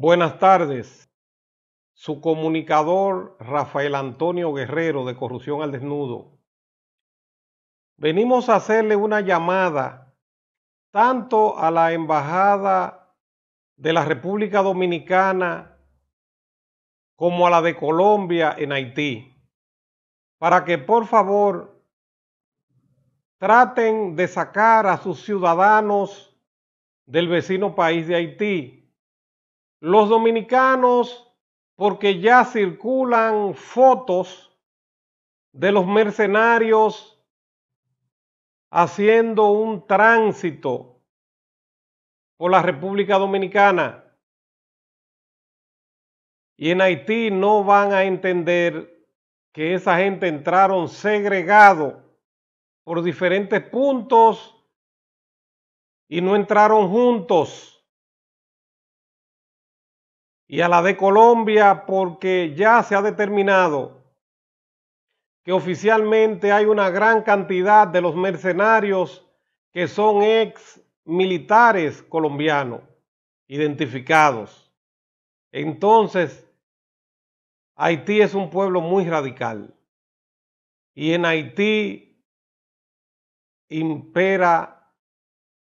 Buenas tardes. Su comunicador Rafael Antonio Guerrero de Corrupción al Desnudo. Venimos a hacerle una llamada tanto a la Embajada de la República Dominicana como a la de Colombia en Haití, para que por favor traten de sacar a sus ciudadanos del vecino país de Haití los dominicanos, porque ya circulan fotos de los mercenarios haciendo un tránsito por la República Dominicana. Y en Haití no van a entender que esa gente entraron segregado por diferentes puntos y no entraron juntos y a la de Colombia porque ya se ha determinado que oficialmente hay una gran cantidad de los mercenarios que son ex militares colombianos identificados. Entonces, Haití es un pueblo muy radical y en Haití impera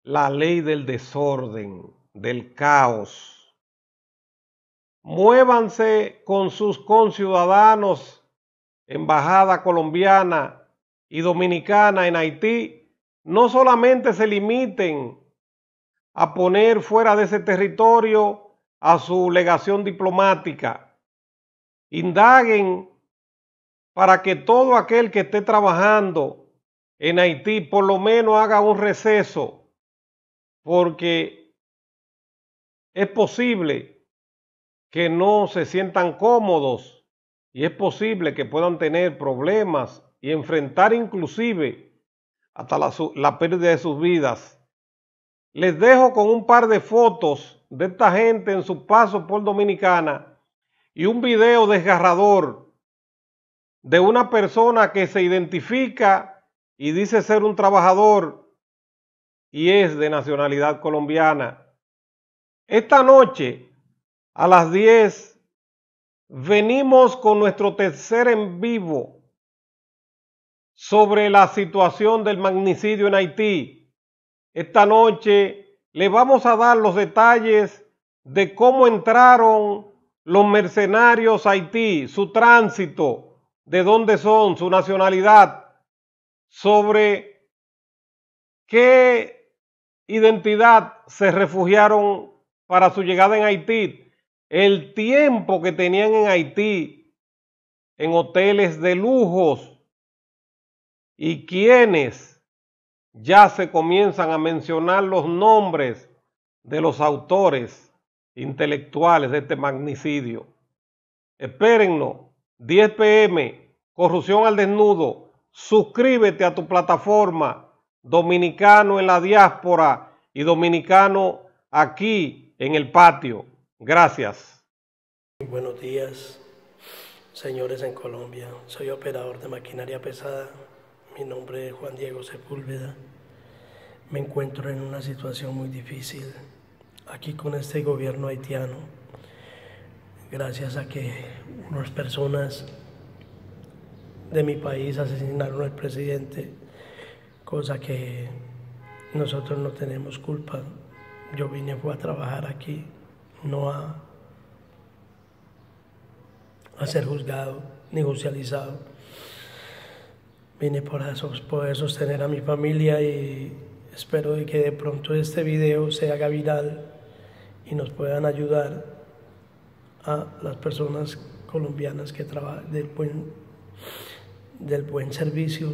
la ley del desorden, del caos muévanse con sus conciudadanos, embajada colombiana y dominicana en Haití, no solamente se limiten a poner fuera de ese territorio a su legación diplomática, indaguen para que todo aquel que esté trabajando en Haití por lo menos haga un receso, porque es posible que no se sientan cómodos y es posible que puedan tener problemas y enfrentar inclusive hasta la, la, pérdida de sus vidas. Les dejo con un par de fotos de esta gente en su paso por Dominicana y un video desgarrador de una persona que se identifica y dice ser un trabajador y es de nacionalidad colombiana. Esta noche a las 10 venimos con nuestro tercer en vivo sobre la situación del magnicidio en Haití. Esta noche le vamos a dar los detalles de cómo entraron los mercenarios a Haití, su tránsito, de dónde son, su nacionalidad, sobre qué identidad se refugiaron para su llegada en Haití el tiempo que tenían en Haití en hoteles de lujos y quienes ya se comienzan a mencionar los nombres de los autores intelectuales de este magnicidio. Espérenlo, 10 pm, corrupción al desnudo, suscríbete a tu plataforma dominicano en la diáspora y dominicano aquí en el patio. Gracias. Buenos días, señores en Colombia. Soy operador de maquinaria pesada. Mi nombre es Juan Diego Sepúlveda. Me encuentro en una situación muy difícil aquí con este gobierno haitiano. Gracias a que unas personas de mi país asesinaron al presidente, cosa que nosotros no tenemos culpa. Yo vine fue a trabajar aquí no a, ser juzgado ni judicializado. Vine por eso, poder sostener a mi familia y espero de que de pronto este video se haga viral y nos puedan ayudar a las personas colombianas que trabajan del buen, del buen servicio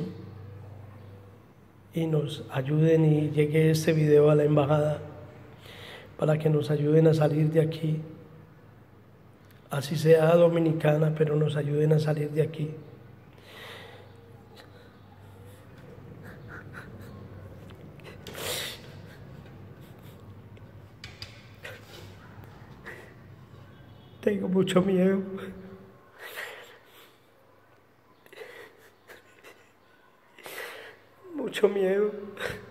y nos ayuden y llegue este video a la embajada para que nos ayuden a salir de aquí. Así sea dominicana, pero nos ayuden a salir de aquí. Tengo mucho miedo. Mucho miedo.